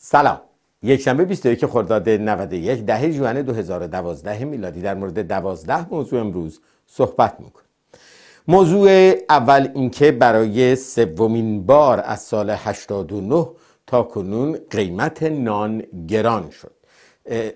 سلام یک یکشنبه 21 خرداد 91 ده ژوئن 2012 میلادی در مورد 12 موضوع امروز صحبت میکنم موضوع اول اینکه برای سومین بار از سال 89 تا کنون قیمت نان گران شد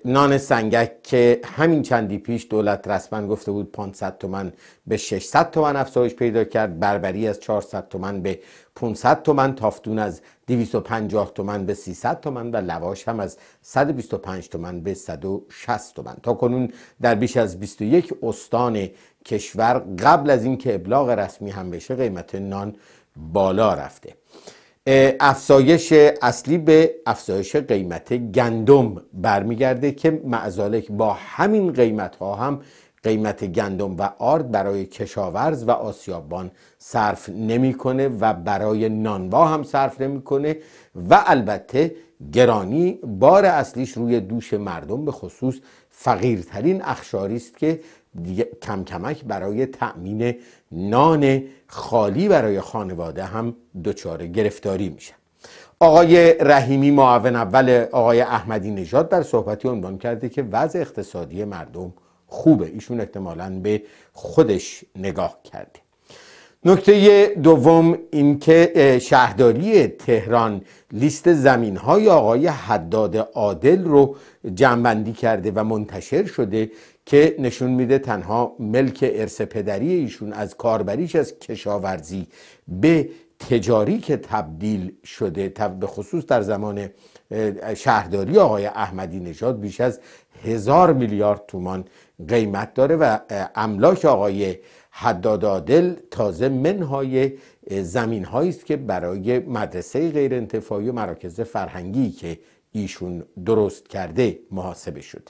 نان سنگک که همین چندی پیش دولت رسما گفته بود 500 تومن به 600 تومن افزایش پیدا کرد بربری از 400 تومن به 500 تومن تافتون از 250 تومن به 300 تومن و لواش هم از 125 تومن به 160 تومن تا کنون در بیش از 21 استان کشور قبل از اینکه ابلاغ رسمی هم بشه قیمت نان بالا رفته افزایش اصلی به افزایش قیمت گندم برمیگرده که معزالک با همین قیمت ها هم قیمت گندم و آرد برای کشاورز و آسیابان صرف نمیکنه و برای نانوا هم صرف نمیکنه و البته گرانی بار اصلیش روی دوش مردم به خصوص فقیرترین اخشاری است که کم کمک برای تأمین نان خالی برای خانواده هم دچار گرفتاری میشن آقای رحیمی معاون اول آقای احمدی نژاد در صحبتی عنوان کرده که وضع اقتصادی مردم خوبه ایشون احتمالا به خودش نگاه کرده نکته دوم اینکه شهرداری تهران لیست زمین های آقای حداد عادل رو جمعبندی کرده و منتشر شده که نشون میده تنها ملک ارث پدری ایشون از کاربریش از کشاورزی به تجاری که تبدیل شده به خصوص در زمان شهرداری آقای احمدی نژاد بیش از هزار میلیارد تومان قیمت داره و املاک آقای حدادادل تازه منهای زمین است که برای مدرسه غیر انتفاعی و مراکز فرهنگی که ایشون درست کرده محاسبه شده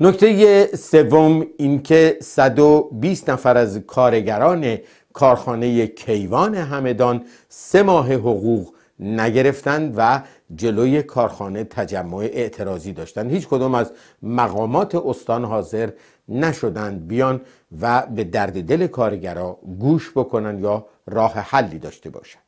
نکته سوم اینکه 120 نفر از کارگران کارخانه کیوان همدان سه ماه حقوق نگرفتند و جلوی کارخانه تجمع اعتراضی داشتند هیچ کدام از مقامات استان حاضر نشدند بیان و به درد دل کارگرا گوش بکنن یا راه حلی داشته باشند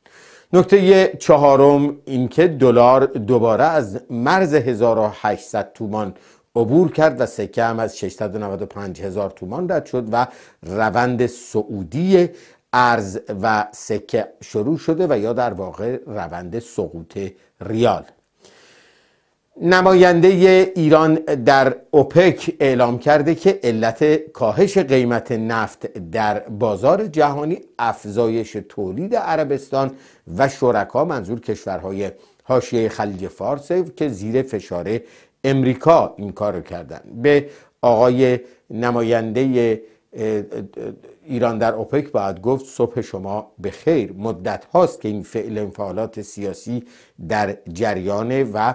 نکته چهارم اینکه دلار دوباره از مرز 1800 تومان عبور کرد و سکه هم از 695 هزار تومان رد شد و روند سعودی ارز و سکه شروع شده و یا در واقع روند سقوط ریال نماینده ایران در اوپک اعلام کرده که علت کاهش قیمت نفت در بازار جهانی افزایش تولید عربستان و شرکا منظور کشورهای حاشیه خلیج فارس که زیر فشار امریکا این کار رو کردن به آقای نماینده ایران در اوپک باید گفت صبح شما به خیر مدت هاست که این فعل انفعالات سیاسی در جریانه و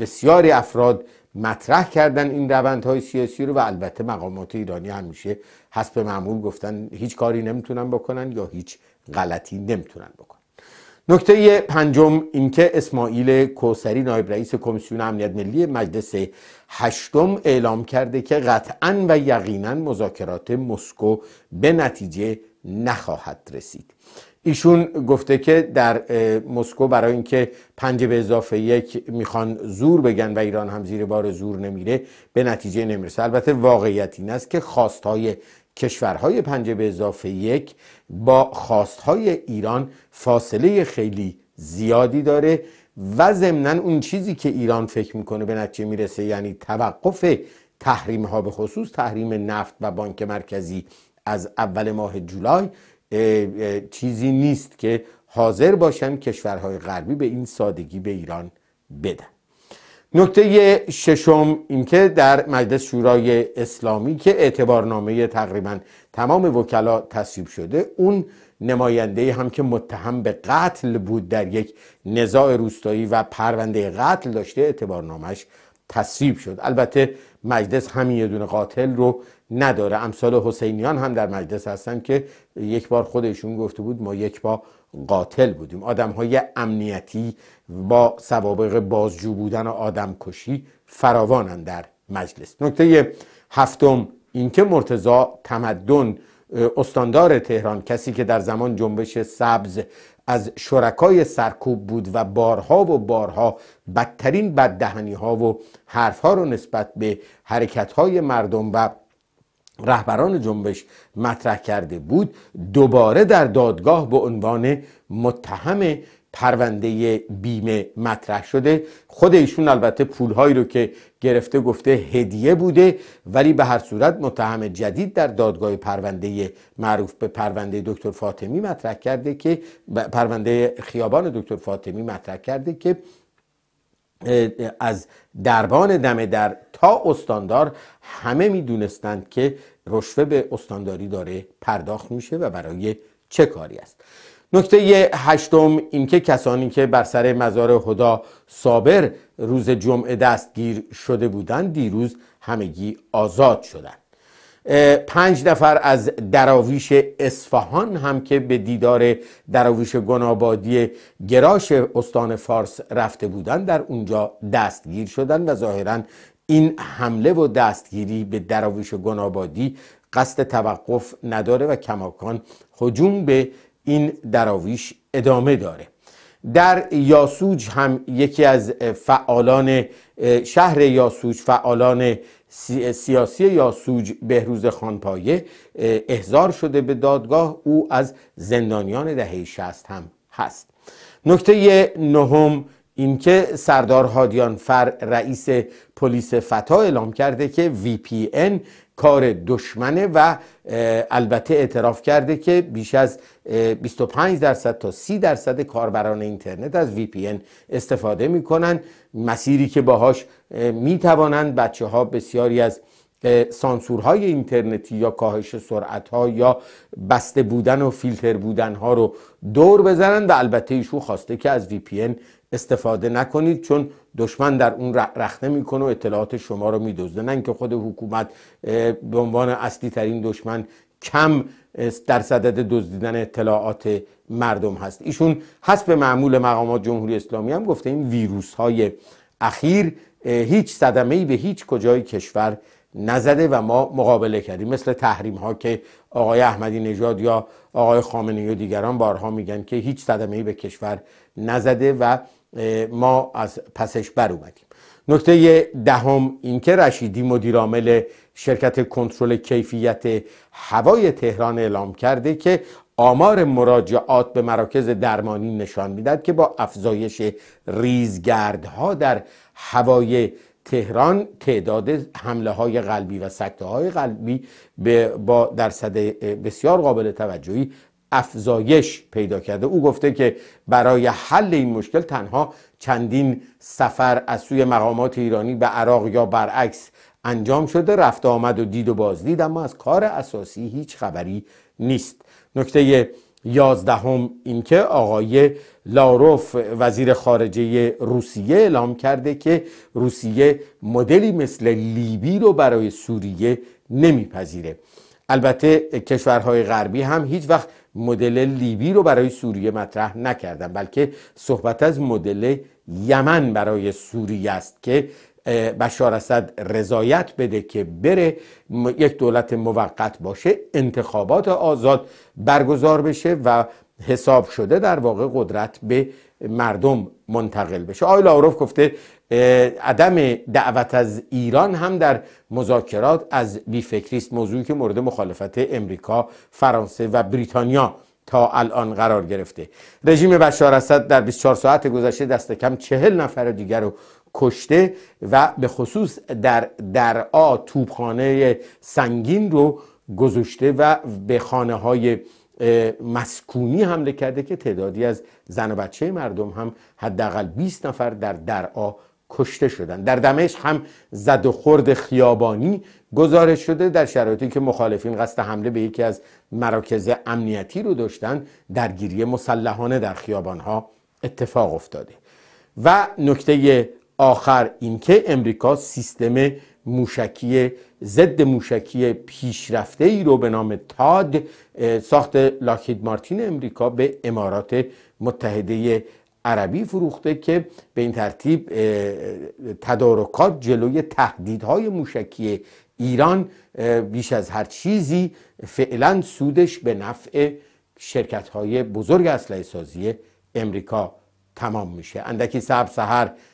بسیاری افراد مطرح کردن این روندهای سیاسی رو و البته مقامات ایرانی همیشه حسب معمول گفتن هیچ کاری نمیتونن بکنن یا هیچ غلطی نمیتونن بکنن نکته پنجم اینکه اسماعیل کوسری نایب رئیس کمیسیون امنیت ملی مجلس هشتم اعلام کرده که قطعا و یقینا مذاکرات مسکو به نتیجه نخواهد رسید ایشون گفته که در مسکو برای اینکه پنج به اضافه یک میخوان زور بگن و ایران هم زیر بار زور نمیره به نتیجه نمیرسه البته واقعیت این است که خواستهای کشورهای پنج به اضافه یک با خواستهای ایران فاصله خیلی زیادی داره و ضمنا اون چیزی که ایران فکر میکنه به نتیجه میرسه یعنی توقف تحریم ها به خصوص تحریم نفت و بانک مرکزی از اول ماه جولای چیزی نیست که حاضر باشن کشورهای غربی به این سادگی به ایران بدن نکته ششم اینکه در مجلس شورای اسلامی که اعتبارنامه تقریبا تمام وکلا تصویب شده اون نماینده هم که متهم به قتل بود در یک نزاع روستایی و پرونده قتل داشته اعتبارنامهش تصویب شد البته مجلس همین یه دونه قاتل رو نداره امثال حسینیان هم در مجلس هستن که یک بار خودشون گفته بود ما یک بار قاتل بودیم آدم های امنیتی با سوابق بازجو بودن و آدم کشی فراوانن در مجلس نکته هفتم اینکه مرتضا تمدن استاندار تهران کسی که در زمان جنبش سبز از شرکای سرکوب بود و بارها و بارها بدترین بددهنی ها و حرف رو نسبت به حرکت های مردم و رهبران جنبش مطرح کرده بود دوباره در دادگاه به عنوان متهم پرونده بیمه مطرح شده خود ایشون البته پولهایی رو که گرفته گفته هدیه بوده ولی به هر صورت متهم جدید در دادگاه پرونده معروف به پرونده دکتر فاطمی مطرح کرده که پرونده خیابان دکتر فاطمی مطرح کرده که از دربان دم در تا استاندار همه میدونستند که رشوه به استانداری داره پرداخت میشه و برای چه کاری است نکته هشتم اینکه کسانی که بر سر مزار خدا صابر روز جمعه دستگیر شده بودند دیروز همگی آزاد شدند پنج نفر از دراویش اصفهان هم که به دیدار دراویش گنابادی گراش استان فارس رفته بودند در اونجا دستگیر شدند و ظاهرا این حمله و دستگیری به دراویش گنابادی قصد توقف نداره و کماکان هجوم به این دراویش ادامه داره در یاسوج هم یکی از فعالان شهر یاسوج فعالان سیاسی یاسوج بهروز خانپایه احضار شده به دادگاه او از زندانیان دهه 60 هم هست نکته نهم اینکه سردار هادیان فر رئیس پلیس فتا اعلام کرده که VPN کار دشمنه و البته اعتراف کرده که بیش از 25 درصد تا 30 درصد کاربران اینترنت از وی پی استفاده کنند. مسیری که باهاش توانند بچه ها بسیاری از سانسورهای اینترنتی یا کاهش سرعت ها یا بسته بودن و فیلتر بودن ها رو دور بزنن و البته ایشون خواسته که از وی پی استفاده نکنید چون دشمن در اون رخنه میکنه و اطلاعات شما رو میدزده نه اینکه خود حکومت به عنوان اصلی ترین دشمن کم در صدد دزدیدن اطلاعات مردم هست ایشون حسب معمول مقامات جمهوری اسلامی هم گفته این ویروس های اخیر هیچ صدمه ای به هیچ کجای کشور نزده و ما مقابله کردیم مثل تحریم ها که آقای احمدی نژاد یا آقای خامنه‌ای و دیگران بارها میگن که هیچ ای به کشور نزده و ما از پسش بر اومدیم نکته دهم اینکه رشیدی عامل شرکت کنترل کیفیت هوای تهران اعلام کرده که آمار مراجعات به مراکز درمانی نشان میدهد که با افزایش ریزگردها در هوای تهران تعداد حمله های قلبی و سکته های قلبی با درصد بسیار قابل توجهی افزایش پیدا کرده او گفته که برای حل این مشکل تنها چندین سفر از سوی مقامات ایرانی به عراق یا برعکس انجام شده رفت آمد و دید و بازدید اما از کار اساسی هیچ خبری نیست نکته یازدهم اینکه آقای لاروف وزیر خارجه روسیه اعلام کرده که روسیه مدلی مثل لیبی رو برای سوریه نمیپذیره البته کشورهای غربی هم هیچ وقت مدل لیبی رو برای سوریه مطرح نکردن بلکه صحبت از مدل یمن برای سوریه است که بشار اسد رضایت بده که بره یک دولت موقت باشه انتخابات آزاد برگزار بشه و حساب شده در واقع قدرت به مردم منتقل بشه آقای لاوروف گفته عدم دعوت از ایران هم در مذاکرات از بیفکریست موضوعی که مورد مخالفت امریکا، فرانسه و بریتانیا تا الان قرار گرفته رژیم بشار اسد در 24 ساعت گذشته دست کم 40 نفر دیگر رو کشته و به خصوص در درعا توبخانه سنگین رو گذاشته و به خانه های مسکونی حمله کرده که تعدادی از زن و بچه مردم هم حداقل 20 نفر در درعا کشته شدن در دمشق هم زد و خورد خیابانی گزارش شده در شرایطی که مخالفین قصد حمله به یکی از مراکز امنیتی رو داشتن درگیری مسلحانه در خیابانها اتفاق افتاده و نکته آخر اینکه امریکا سیستم موشکی ضد موشکی پیشرفته ای رو به نام تاد ساخت لاکید مارتین امریکا به امارات متحده عربی فروخته که به این ترتیب تدارکات جلوی تهدیدهای موشکی ایران بیش از هر چیزی فعلا سودش به نفع شرکت های بزرگ اسلحه سازی امریکا تمام میشه اندکی سب سهر